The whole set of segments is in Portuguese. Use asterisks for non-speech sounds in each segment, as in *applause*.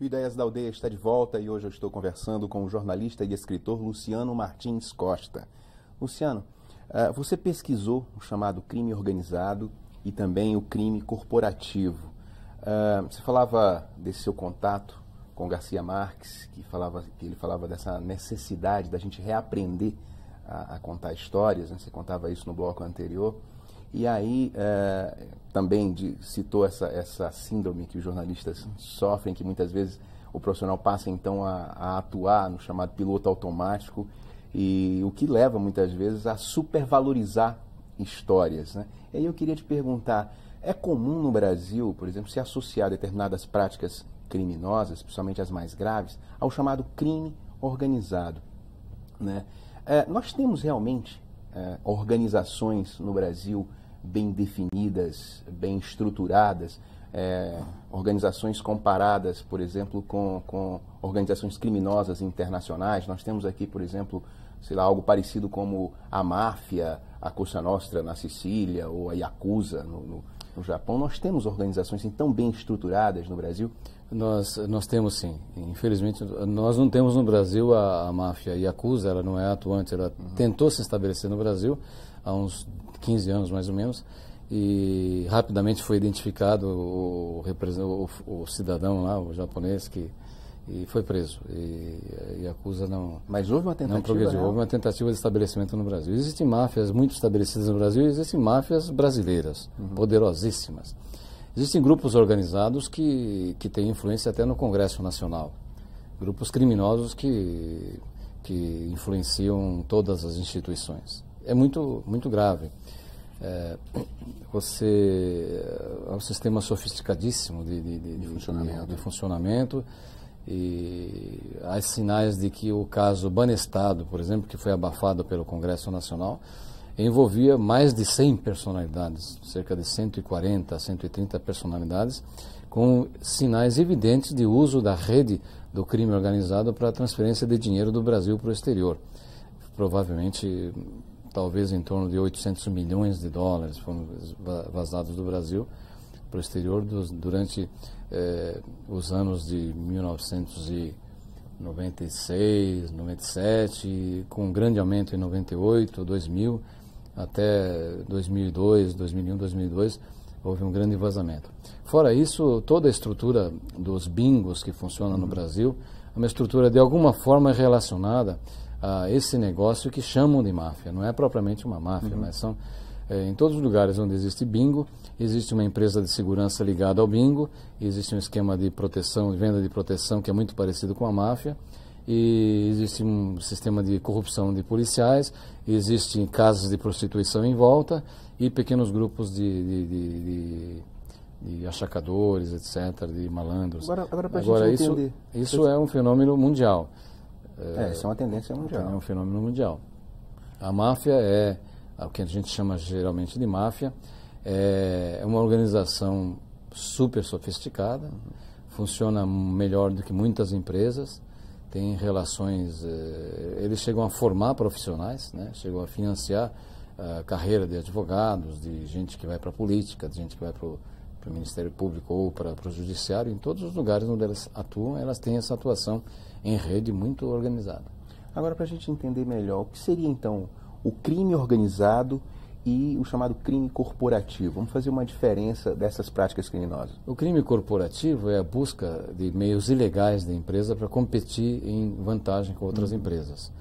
O Ideias da Aldeia está de volta e hoje eu estou conversando com o jornalista e escritor Luciano Martins Costa. Luciano, eh, você pesquisou o chamado crime organizado e também o crime corporativo. Eh, você falava desse seu contato com Garcia Marques, que, falava, que ele falava dessa necessidade da gente reaprender a, a contar histórias, né? você contava isso no bloco anterior. E aí, é, também de, citou essa, essa síndrome que os jornalistas sofrem, que muitas vezes o profissional passa então a, a atuar no chamado piloto automático, e o que leva muitas vezes a supervalorizar histórias. Né? E aí eu queria te perguntar: é comum no Brasil, por exemplo, se associar determinadas práticas criminosas, principalmente as mais graves, ao chamado crime organizado? Né? É, nós temos realmente é, organizações no Brasil bem definidas, bem estruturadas, é, organizações comparadas, por exemplo, com, com organizações criminosas internacionais. Nós temos aqui, por exemplo, sei lá, algo parecido como a máfia, a Cosa Nostra na Sicília ou a Yakuza no, no, no Japão. Nós temos organizações assim, tão bem estruturadas no Brasil? Nós, nós temos sim. Infelizmente, nós não temos no Brasil a, a máfia Yakuza, ela não é atuante, ela uhum. tentou se estabelecer no Brasil há uns 15 anos mais ou menos, e rapidamente foi identificado o, o, o cidadão lá, o japonês, que e foi preso. E, e acusa não. Mas houve uma tentativa. Não progrediu. Né? Houve uma tentativa de estabelecimento no Brasil. Existem máfias muito estabelecidas no Brasil e existem máfias brasileiras, uhum. poderosíssimas. Existem grupos organizados que, que têm influência até no Congresso Nacional. Grupos criminosos que, que influenciam todas as instituições é muito, muito grave. É, você é um sistema sofisticadíssimo de, de, de, de funcionamento. De, funcionamento e há sinais de que o caso Banestado, por exemplo, que foi abafado pelo Congresso Nacional, envolvia mais de 100 personalidades, cerca de 140 a 130 personalidades, com sinais evidentes de uso da rede do crime organizado para a transferência de dinheiro do Brasil para o exterior. Provavelmente talvez em torno de 800 milhões de dólares foram vazados do Brasil para o exterior dos, durante eh, os anos de 1996, 97, com um grande aumento em 98, 2000, até 2002, 2001, 2002, houve um grande vazamento. Fora isso, toda a estrutura dos bingos que funciona no uhum. Brasil é uma estrutura de alguma forma relacionada a esse negócio que chamam de máfia. Não é propriamente uma máfia, uhum. mas são é, em todos os lugares onde existe bingo, existe uma empresa de segurança ligada ao bingo, existe um esquema de proteção, de venda de proteção que é muito parecido com a máfia, e existe um sistema de corrupção de policiais, existem casas de prostituição em volta e pequenos grupos de, de, de, de, de achacadores, etc., de malandros. Agora, agora, agora isso, entender. isso é um fenômeno mundial. É, isso é uma tendência mundial. É um fenômeno mundial. A máfia é, é o que a gente chama geralmente de máfia, é, é uma organização super sofisticada, funciona melhor do que muitas empresas, tem relações, é, eles chegam a formar profissionais, né? chegam a financiar a carreira de advogados, de gente que vai para a política, de gente que vai para o Ministério Público ou para o Judiciário, em todos os lugares onde elas atuam, elas têm essa atuação em rede muito organizada. Agora, para a gente entender melhor, o que seria então o crime organizado e o chamado crime corporativo? Vamos fazer uma diferença dessas práticas criminosas. O crime corporativo é a busca de meios ilegais da empresa para competir em vantagem com outras uhum. empresas.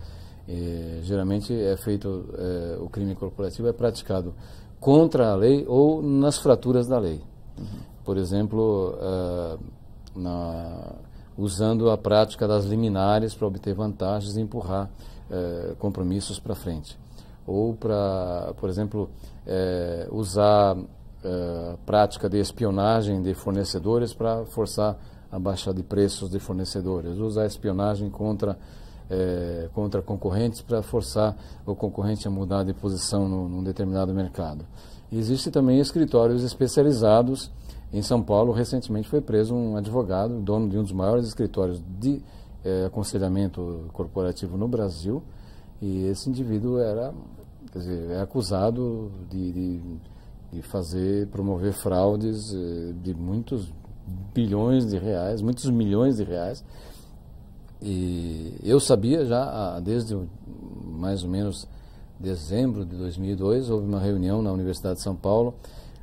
E, é, geralmente é feito é, o crime corporativo é praticado contra a lei ou nas fraturas da lei. Uhum. Por exemplo, uh, na usando a prática das liminares para obter vantagens e empurrar eh, compromissos para frente. Ou para, por exemplo, eh, usar eh, prática de espionagem de fornecedores para forçar a baixa de preços de fornecedores. Usar espionagem contra, contra concorrentes para forçar o concorrente a mudar de posição no, num determinado mercado. Existem também escritórios especializados em São Paulo, recentemente foi preso um advogado, dono de um dos maiores escritórios de eh, aconselhamento corporativo no Brasil, e esse indivíduo era, quer dizer, é acusado de, de, de, fazer, promover fraudes eh, de muitos bilhões de reais, muitos milhões de reais. E eu sabia já desde mais ou menos dezembro de 2002, houve uma reunião na Universidade de São Paulo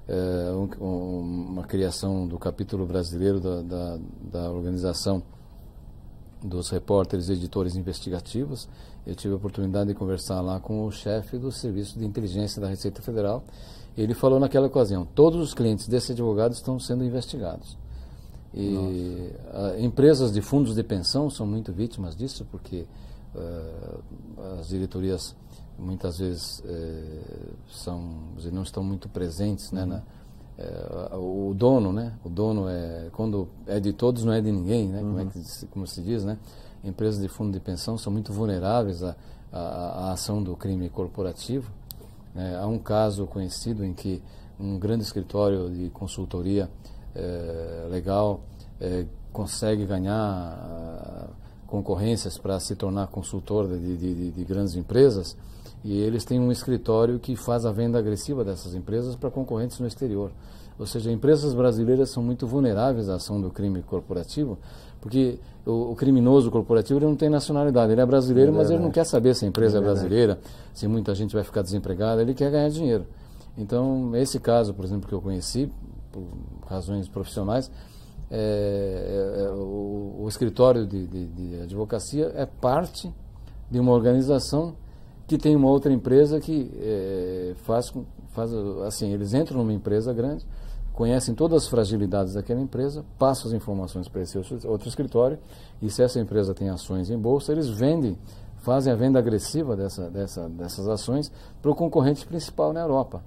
é, um, uma criação do capítulo brasileiro da, da, da organização dos repórteres e editores investigativos. Eu tive a oportunidade de conversar lá com o chefe do Serviço de Inteligência da Receita Federal. Ele falou naquela ocasião: todos os clientes desse advogado estão sendo investigados. E a, eh, empresas de fundos de pensão são muito vítimas disso, porque uh, as diretorias muitas vezes é, são, não estão muito presentes, né? Uhum. Na, é, o dono, né? O dono é quando é de todos não é de ninguém, né? Uhum. Como, é uhum. que, como se diz, né? Empresas de fundo de pensão são muito vulneráveis à, à, à ação do crime corporativo. É, há um caso conhecido em que um grande escritório de consultoria é, legal consegue ganhar ah, concorrências para se tornar consultor de, de, de grandes empresas e eles têm um escritório que faz a venda agressiva dessas empresas para concorrentes no exterior. Ou seja, empresas brasileiras são muito vulneráveis à ação do crime corporativo, porque o, o criminoso corporativo ele não tem nacionalidade. Ele é brasileiro, mas ele não quer saber se a empresa é brasileira, se muita gente vai ficar desempregada, ele quer ganhar dinheiro. Então, esse caso, por exemplo, que eu conheci, por razões profissionais, é, é, é o, o, escritório de, de, de advocacia é parte de uma organização que tem uma outra empresa que é, faz, faz assim, eles entram numa empresa grande, conhecem todas as fragilidades daquela empresa, passam as informações para esse outro escritório, e se essa empresa tem ações em bolsa, eles vendem, fazem a venda agressiva dessa, dessa, dessas ações para o concorrente principal na Europa.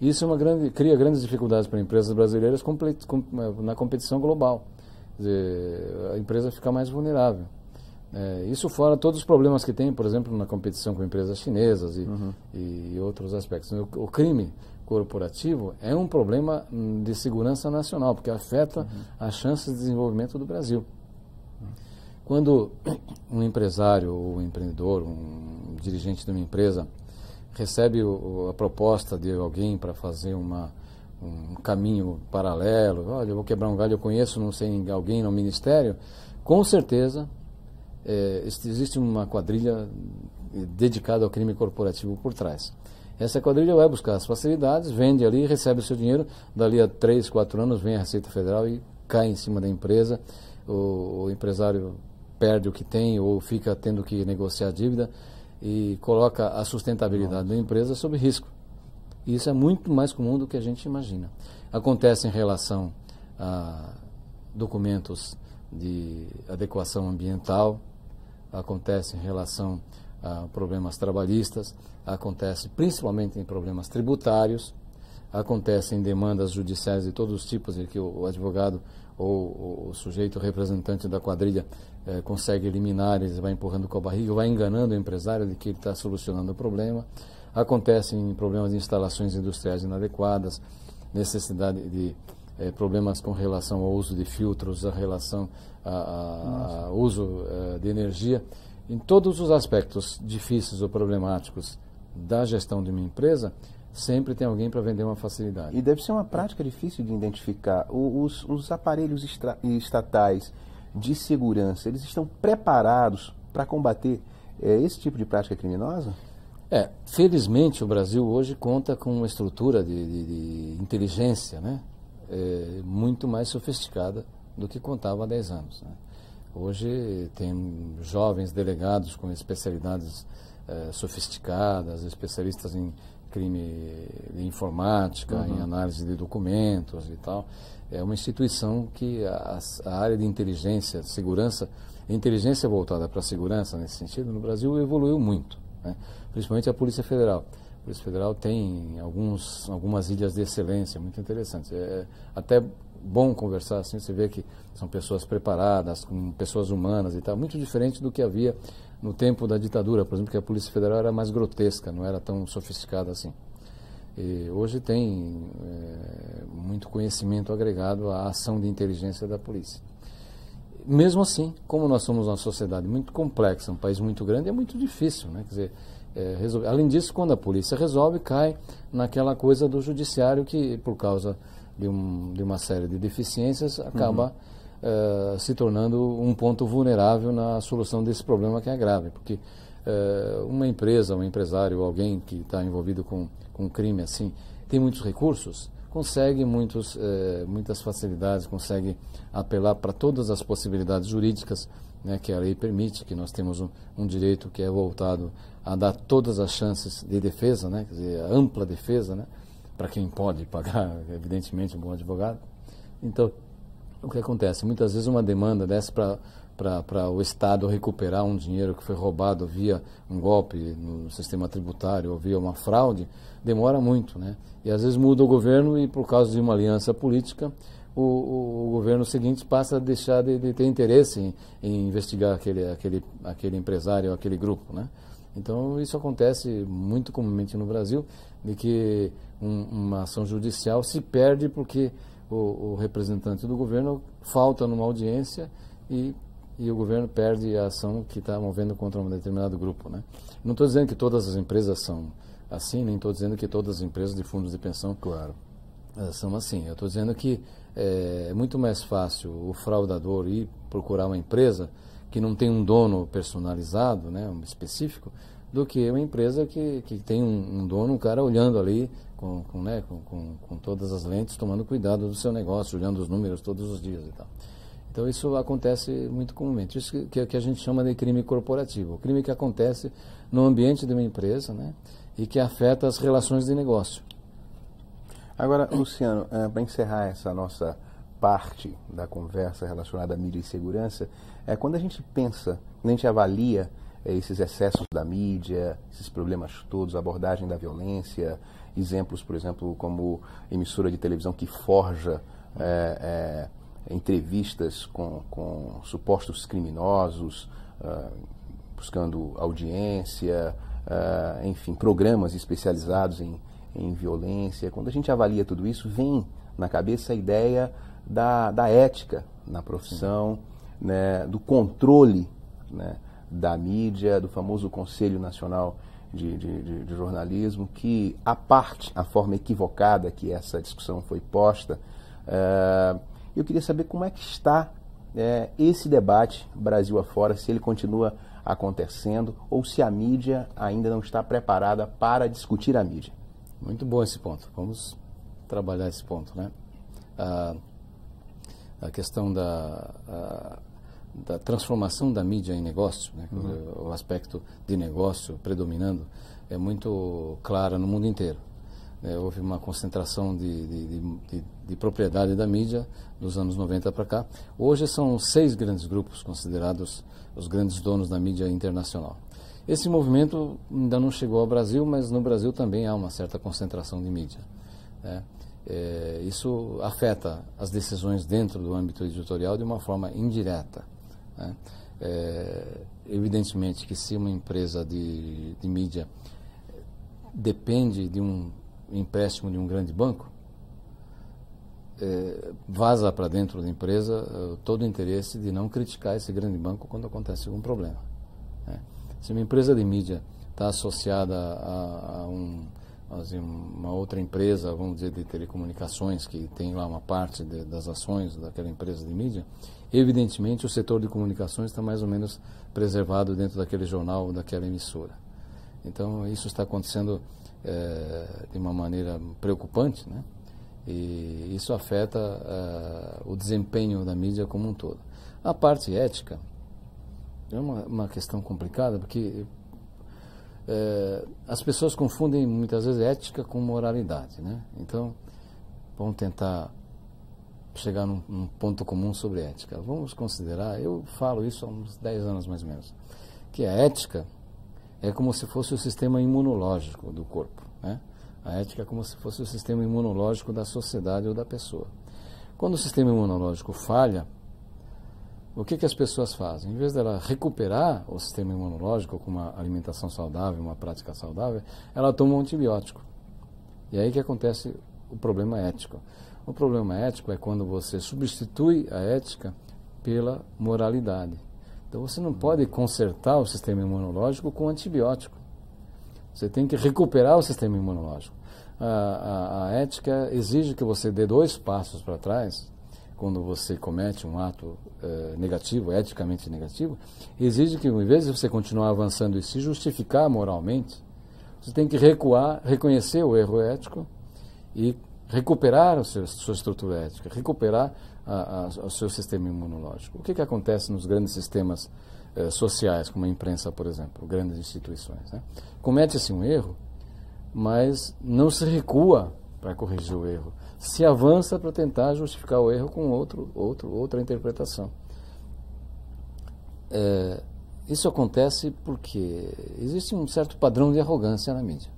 Isso é uma grande, cria grandes dificuldades para empresas brasileiras na competição global. Dizer, a empresa fica mais vulnerável. É, isso fora todos os problemas que tem, por exemplo, na competição com empresas chinesas e, uhum. e outros aspectos. O, o, crime corporativo é um problema hum, de segurança nacional, porque afeta uhum. as chances de desenvolvimento do Brasil. Quando um empresário, um empreendedor, um dirigente de uma empresa recebe o, a proposta de alguém para fazer uma, um caminho paralelo, olha, eu vou quebrar um galho, eu conheço, não sei, alguém no ministério, com certeza é, existe uma quadrilha eh, dedicada ao crime corporativo por trás. Essa quadrilha vai buscar as facilidades, vende ali, recebe o seu dinheiro, dali a 3, 4 anos vem a Receita Federal e cai em cima da empresa, o, o empresário perde o que tem ou fica tendo que negociar a dívida e coloca a sustentabilidade da empresa sob risco. E isso é muito mais comum do que a gente imagina. Acontece em relação a documentos de adequação ambiental, acontece em relação a problemas trabalhistas, acontece principalmente em problemas tributários, acontece em demandas judiciais de todos os tipos em que o advogado ou o sujeito representante da quadrilha eh, consegue eliminar, ele vai empurrando com a barriga, vai enganando o empresário de que ele está solucionando o problema. Acontece em problemas de instalações industriais inadequadas, necessidade de é, problemas com relação ao uso de filtros, a relação ao uso eh, de energia. Em todos os aspectos difíceis ou problemáticos da gestão de uma empresa, sempre tem alguém para vender uma facilidade. E deve ser uma prática difícil de identificar. os, os aparelhos estatais de segurança, eles estão preparados para combater é, esse tipo de prática criminosa? É, felizmente o Brasil hoje conta com uma estrutura de, de, de inteligência, né? é, muito mais sofisticada do que contava há 10 anos. Né? Hoje tem jovens delegados com especialidades é, sofisticadas, especialistas em crime de informática, uhum. em análise de documentos e tal. É uma instituição que a, a área de inteligência, de segurança, inteligência voltada para a segurança nesse sentido, no Brasil evoluiu muito, né? principalmente a Polícia Federal. A Polícia Federal tem alguns, algumas ilhas de excelência, muito interessantes. É, é até bom conversar assim, você vê que são pessoas preparadas, com pessoas humanas e tal, muito diferente do que havia no tempo da ditadura, por exemplo, que a Polícia Federal era mais grotesca, não era tão sofisticada assim. E hoje tem é, muito conhecimento agregado à ação de inteligência da polícia. Mesmo assim, como nós somos uma sociedade muito complexa, um país muito grande, é muito difícil, né? Quer dizer, é, resolver. Além disso, quando a polícia resolve, cai naquela coisa do judiciário que, por causa de, um, de uma série de deficiências, acaba uhum. É, se tornando um ponto vulnerável na solução desse problema que é grave. Porque é, uma empresa, um empresário, alguém que está envolvido com, com crime assim, tem muitos recursos, consegue muitos, eh, muitas facilidades, consegue apelar para todas as possibilidades jurídicas né, que a lei permite, que nós temos um, um, direito que é voltado a dar todas as chances de defesa, né, quer dizer, ampla defesa, né, para quem pode pagar, *laughs* evidentemente, um bom advogado. Então, o que acontece? Muitas vezes uma demanda desce para para o Estado recuperar um dinheiro que foi roubado via um golpe no sistema tributário ou via uma fraude, demora muito. Né? E às vezes muda o governo e, por causa de uma aliança política, o, o, governo seguinte passa a deixar de, de ter interesse em, em, investigar aquele, aquele, aquele empresário, aquele grupo. Né? Então, isso acontece muito comumente no Brasil, de que um, uma ação judicial se perde porque o, o representante do governo falta numa audiência e e o governo perde a ação que está movendo contra um determinado grupo. Né? Não estou dizendo que todas as empresas são assim, nem estou dizendo que todas as empresas de fundos de pensão claro. Eh, são assim. Eu estou dizendo que é, é muito mais fácil o fraudador ir procurar uma empresa que não tem um dono personalizado, né, um específico, do que uma empresa que, que tem um, um dono, um cara olhando ali com, com, né, com, com, com todas as lentes, tomando cuidado do seu negócio, olhando os números todos os dias e tal. Então isso acontece muito comumente. Isso que, que, que a gente chama de crime corporativo. O crime que acontece no ambiente de uma empresa né, e que afeta as relações de negócio. Agora, Luciano, é, eh, para encerrar essa nossa parte da conversa relacionada à mídia e segurança, é quando a gente pensa, quando a gente avalia é, esses excessos da mídia, esses problemas todos, abordagem da violência, exemplos, por exemplo, como emissora de televisão que forja é, entrevistas com, com supostos criminosos, uh, buscando audiência, uh, enfim, programas especializados em, em violência. Quando a gente avalia tudo isso, vem na cabeça a ideia da, da ética na profissão, né, do controle né, da mídia, do famoso Conselho Nacional de, de, de, jornalismo, que a parte, a forma equivocada que essa discussão foi posta, uh, eu queria saber como é que está é, esse debate Brasil afora, se ele continua acontecendo ou se a mídia ainda não está preparada para discutir a mídia. Muito bom esse ponto. Vamos trabalhar esse ponto, né? a questão da, a, da transformação da mídia em negócio, né? uhum. o aspecto de negócio predominando, é muito clara no mundo inteiro. É, houve uma concentração de, de, de, de, propriedade da mídia dos anos 90 para cá. Hoje são seis grandes grupos considerados os grandes donos da mídia internacional. Esse movimento ainda não chegou ao Brasil, mas no Brasil também há uma certa concentração de mídia. Né? É, isso afeta as decisões dentro do âmbito editorial de uma forma indireta. Né? É, evidentemente que se uma empresa de mídia depende de um empréstimo de um grande banco, é, vaza para dentro da empresa é, todo o interesse de não criticar esse grande banco quando acontece algum problema. Né? Se uma empresa de mídia está associada a, a um, assim, uma outra empresa, vamos dizer, de telecomunicações, que tem lá uma parte de, das ações daquela empresa de mídia, evidentemente o setor de comunicações está mais ou menos preservado dentro daquele jornal, daquela emissora. Então, isso está acontecendo é, de uma maneira preocupante, né? E isso afeta eh, o desempenho da mídia como um todo. A parte ética é uma, uma questão complicada, porque eh, as pessoas confundem muitas vezes ética com moralidade, né? Então, vamos tentar chegar num, num ponto comum sobre ética. Vamos considerar, eu falo isso há uns 10 anos mais ou menos, que a ética é como se fosse o sistema imunológico do corpo. Né? A ética é como se fosse o sistema imunológico da sociedade ou da pessoa. Quando o sistema imunológico falha, o que, que as pessoas fazem? Em vez dela recuperar o sistema imunológico com uma alimentação saudável, uma prática saudável, ela toma um antibiótico. E aí que acontece o problema ético. O problema ético é quando você substitui a ética pela moralidade. Então você não pode consertar o sistema imunológico com antibiótico. Você tem que recuperar o sistema imunológico. A, a, a ética exige que você dê dois passos para trás quando você comete um ato eh, negativo, eticamente negativo, exige que, em vez de você continuar avançando e se justificar moralmente, você tem que recuar, reconhecer o erro ético e recuperar a sua, sua estrutura ética, recuperar ao seu sistema imunológico. O que, que acontece nos grandes sistemas eh, sociais, como a imprensa, por exemplo, grandes instituições? Né? Comete-se um erro, mas não se recua para corrigir o erro. Se avança para tentar justificar o erro com outro, outro, outra interpretação. É, isso acontece porque existe um certo padrão de arrogância na mídia.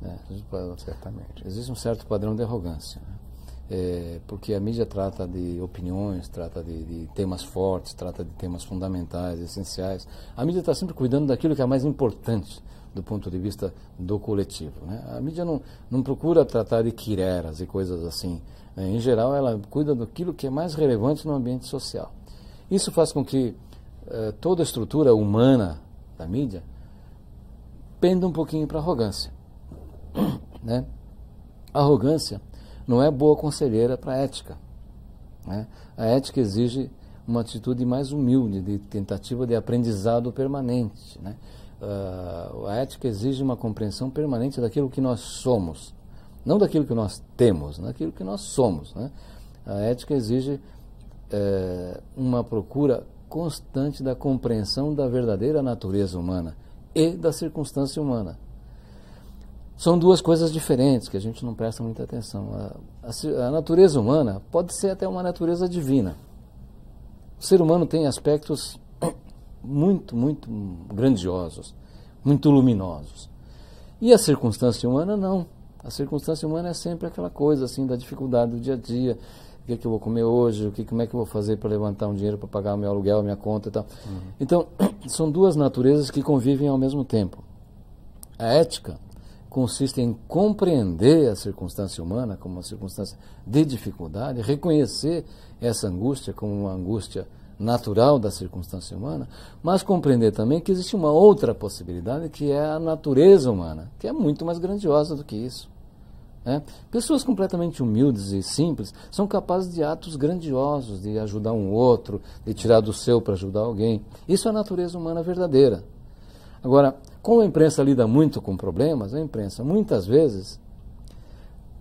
Né? Certamente. Existe um certo padrão de arrogância. Né? é, porque a mídia trata de opiniões, trata de, de, temas fortes, trata de temas fundamentais, essenciais. A mídia está sempre cuidando daquilo que é mais importante do ponto de vista do coletivo. Né? A mídia não, não procura tratar de quireras e coisas assim. Né? Em geral, ela cuida daquilo que é mais relevante no ambiente social. Isso faz com que é, toda a estrutura humana da mídia penda um pouquinho para a arrogância. Né? A arrogância não é boa conselheira para a ética. Né? A ética exige uma atitude mais humilde, de tentativa de aprendizado permanente. Né? Uh, a ética exige uma compreensão permanente daquilo que nós somos, não daquilo que nós temos, daquilo que nós somos. Né? A ética exige é, uma procura constante da compreensão da verdadeira natureza humana e da circunstância humana. São duas coisas diferentes que a gente não presta muita atenção. A, a, a natureza humana pode ser até uma natureza divina. O ser humano tem aspectos *coughs* muito, muito grandiosos, muito luminosos. E a circunstância humana não. A circunstância humana é sempre aquela coisa assim da dificuldade do dia a dia. O que, é que eu vou comer hoje? O que, como é que eu vou fazer para levantar um dinheiro para pagar o meu aluguel, a minha conta e tal? Uhum. Então, *coughs* são duas naturezas que convivem ao mesmo tempo. A ética consiste em compreender a circunstância humana como uma circunstância de dificuldade, reconhecer essa angústia como uma angústia natural da circunstância humana, mas compreender também que existe uma outra possibilidade que é a natureza humana, que é muito mais grandiosa do que isso. Né? Pessoas completamente humildes e simples são capazes de atos grandiosos, de ajudar um outro, de tirar do seu para ajudar alguém. Isso é a natureza humana verdadeira. Agora, como a imprensa lida muito com problemas, a imprensa muitas vezes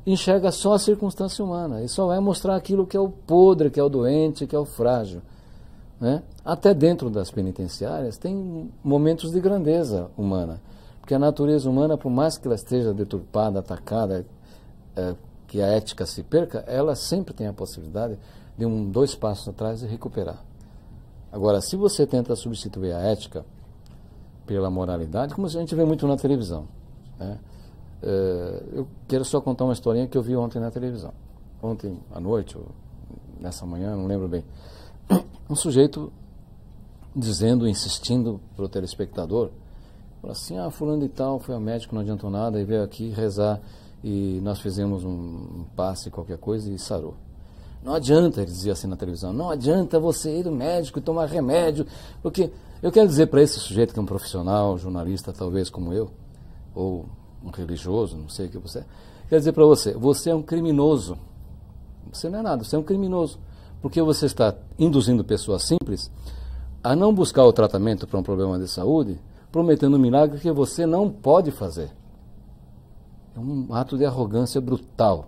enxerga só a circunstância humana e só vai mostrar aquilo que é o podre, que é o doente, que é o frágil. Né? Até dentro das penitenciárias tem momentos de grandeza humana, porque a natureza humana, por mais que ela esteja deturpada, atacada, é, que a ética se perca, ela sempre tem a possibilidade de um dois passos atrás e recuperar. Agora, se você tenta substituir a ética pela moralidade, como a gente vê muito na televisão. Né? Eh, eu quero só contar uma historinha que eu vi ontem na televisão. Ontem à noite, ou nessa manhã, não lembro bem. *coughs* Um sujeito dizendo, insistindo para o telespectador, falou assim, ah, fulano e tal foi ao médico, não adiantou nada, e veio aqui rezar, e nós fizemos um, um passe, qualquer coisa, e sarou. Não adianta, ele dizia assim na televisão, não adianta você ir ao médico e tomar remédio, porque eu quero dizer para esse sujeito que é um profissional, jornalista, talvez como eu, ou um religioso, não sei o que você é, quero dizer para você, você é um criminoso. Você não é nada, você é um criminoso. Porque você está induzindo pessoas simples a não buscar o tratamento para um problema de saúde, prometendo um milagre que você não pode fazer. É um ato de arrogância brutal.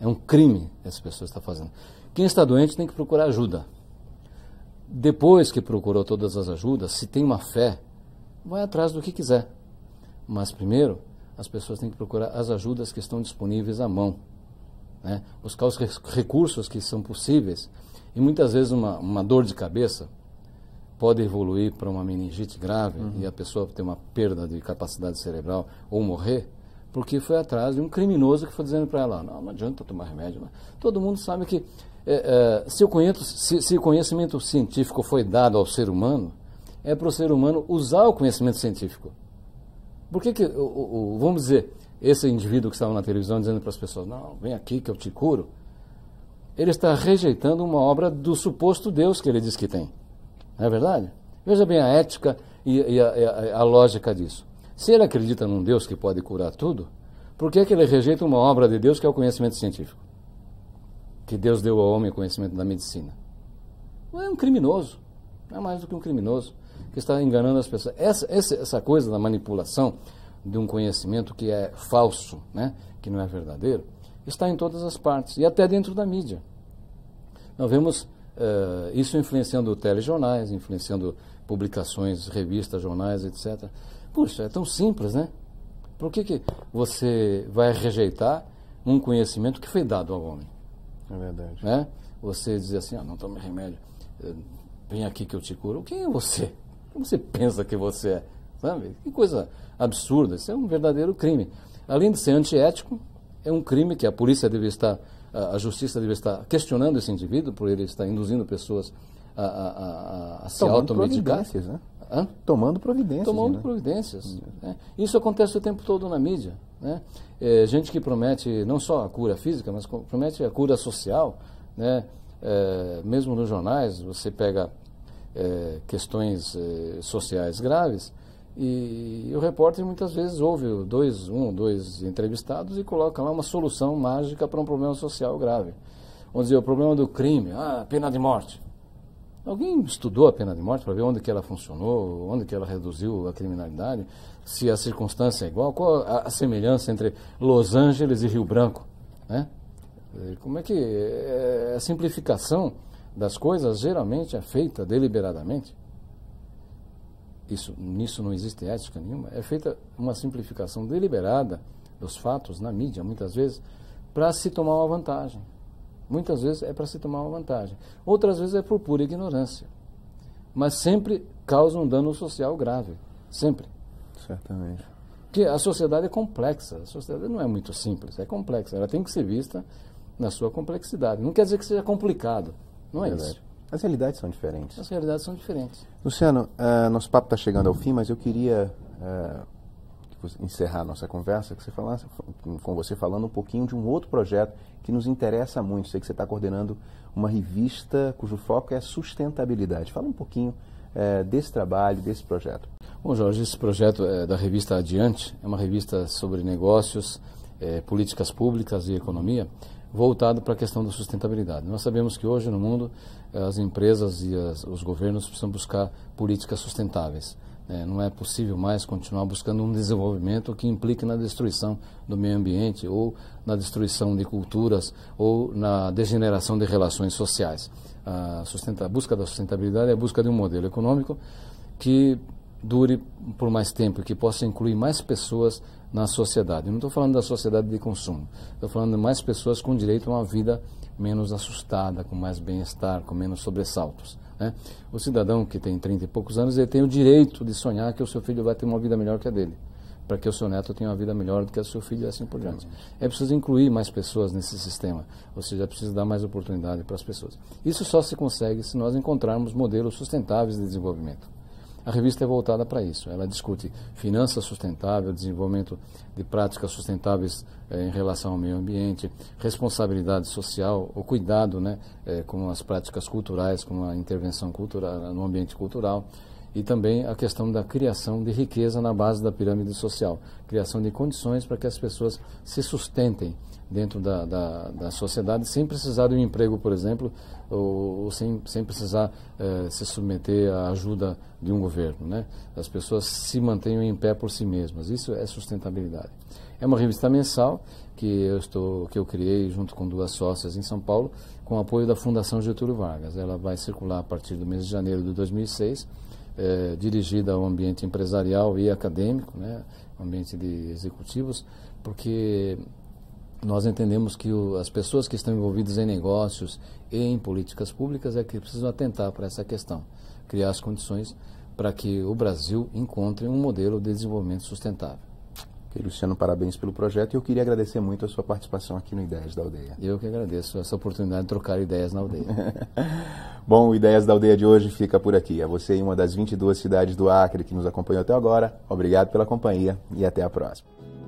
É um crime que essa pessoa está fazendo. Quem está doente tem que procurar ajuda. Depois que procurou todas as ajudas, se tem uma fé, vai atrás do que quiser. Mas primeiro, as pessoas têm que procurar as ajudas que estão disponíveis à mão, né? buscar os recursos que são possíveis. E muitas vezes uma, uma dor de cabeça pode evoluir para uma meningite grave uhum. e a pessoa ter uma perda de capacidade cerebral ou morrer, porque foi atrás de um criminoso que foi dizendo para ela: não, não adianta tomar remédio. Né? Todo mundo sabe que é, é, se, o se, se o conhecimento científico foi dado ao ser humano, é para o ser humano usar o conhecimento científico. Por que, que o, o, vamos dizer, esse indivíduo que estava na televisão dizendo para as pessoas: não, vem aqui que eu te curo, ele está rejeitando uma obra do suposto Deus que ele diz que tem. Não é verdade? Veja bem a ética e, e, a, e a, a, lógica disso. Se ele acredita num Deus que pode curar tudo, por que, é que ele rejeita uma obra de Deus que é o conhecimento científico? que Deus deu ao homem o conhecimento da medicina. É um criminoso, não é mais do que um criminoso que está enganando as pessoas. Essa, essa, essa coisa da manipulação de um conhecimento que é falso, né, que não é verdadeiro, está em todas as partes e até dentro da mídia. Nós vemos uh, isso influenciando telejornais, influenciando publicações, revistas, jornais, etc. Puxa, é tão simples, né? Por que, que você vai rejeitar um conhecimento que foi dado ao homem? É verdade. Né? Você dizer assim, ah, não tome remédio, eh, vem aqui que eu te curo. Quem é você? Como você pensa que você é? Sabe? Que coisa absurda. Isso é um verdadeiro crime. Além de ser antiético, é um crime que a polícia deve estar, a justiça deve estar questionando esse indivíduo por ele estar induzindo pessoas a, a, a, a se automedicar. Né? Hã? Tomando providências. Tomando né? providências. Hum. Né? Isso acontece o tempo todo na mídia. Né? É, gente que promete não só a cura física, mas promete a cura social. Né? É, mesmo nos jornais, você pega é, questões é, sociais graves e, e, o repórter muitas vezes ouve dois, um, dois entrevistados e coloca lá uma solução mágica para um problema social grave. Vamos dizer, o problema do crime, ah, pena de morte. Alguém estudou a pena de morte para ver onde que ela funcionou, onde que ela reduziu a criminalidade, se a circunstância é igual, qual a, semelhança entre Los Angeles e Rio Branco, né? Como é que é, a simplificação das coisas geralmente é feita deliberadamente? Isso, nisso não existe ética nenhuma. É feita uma simplificação deliberada dos fatos na mídia, muitas vezes, para se tomar uma vantagem. Muitas vezes é para se tomar uma vantagem. Outras vezes é por pura ignorância. Mas sempre causa um dano social grave. Sempre. Certamente. Porque a sociedade é complexa. A sociedade não é muito simples, é complexa. Ela tem que ser vista na sua complexidade. Não quer dizer que seja complicado. Não é, isso. As realidades são diferentes. As realidades são diferentes. Luciano, uh, nosso papo está chegando ao fim, mas eu queria uh, encerrar a nossa conversa, que você falasse, com você falando um pouquinho de um outro projeto que nos interessa muito. Sei que você está coordenando uma revista cujo foco é sustentabilidade. Fala um pouquinho é, desse trabalho, desse projeto. Bom, Jorge, esse projeto é da revista Adiante é uma revista sobre negócios, é, políticas públicas e economia, voltado para a questão da sustentabilidade. Nós sabemos que hoje no mundo as empresas e as, os governos precisam buscar políticas sustentáveis. É, não é possível mais continuar buscando um desenvolvimento que implique na destruição do meio ambiente, ou na destruição de culturas, ou na degeneração de relações sociais. A, a busca da sustentabilidade é a busca de um modelo econômico que dure por mais tempo, que possa incluir mais pessoas na sociedade. Eu não estou falando da sociedade de consumo, estou falando de mais pessoas com direito a uma vida menos assustada, com mais bem-estar, com menos sobressaltos. Né? O cidadão que tem 30 e poucos anos, ele tem o direito de sonhar que o seu filho vai ter uma vida melhor que a dele, para que o seu neto tenha uma vida melhor do que o seu filho e assim por diante. É preciso incluir mais pessoas nesse sistema, ou seja, é preciso dar mais oportunidade para as pessoas. Isso só se consegue se nós encontrarmos modelos sustentáveis de desenvolvimento. A revista é voltada para isso. Ela discute finanças sustentáveis, desenvolvimento de práticas sustentáveis eh, em relação ao meio ambiente, responsabilidade social, o cuidado né, eh, com as práticas culturais, com a intervenção cultural, no ambiente cultural e também a questão da criação de riqueza na base da pirâmide social, criação de condições para que as pessoas se sustentem dentro da, da, da sociedade sem precisar de um emprego, por exemplo, ou, ou sem, sem precisar eh, se submeter à ajuda de um governo. Né? As pessoas se mantenham em pé por si mesmas. Isso é sustentabilidade. É uma revista mensal que eu, estou, que eu criei junto com duas sócias em São Paulo, com apoio da Fundação Getúlio Vargas. Ela vai circular a partir do mês de janeiro de 2006, eh, dirigida ao ambiente empresarial e acadêmico, né? ambiente de executivos, porque nós entendemos que o, as pessoas que estão envolvidas em negócios e em políticas públicas é que precisam atentar para essa questão, criar as condições para que o Brasil encontre um modelo de desenvolvimento sustentável. Okay, Luciano, parabéns pelo projeto e eu queria agradecer muito a sua participação aqui no Ideias da Aldeia. Eu que agradeço essa oportunidade de trocar ideias na aldeia. *laughs* Bom, o Ideias da Aldeia de hoje fica por aqui. A você e uma das 22 cidades do Acre que nos acompanhou até agora, obrigado pela companhia e até a próxima.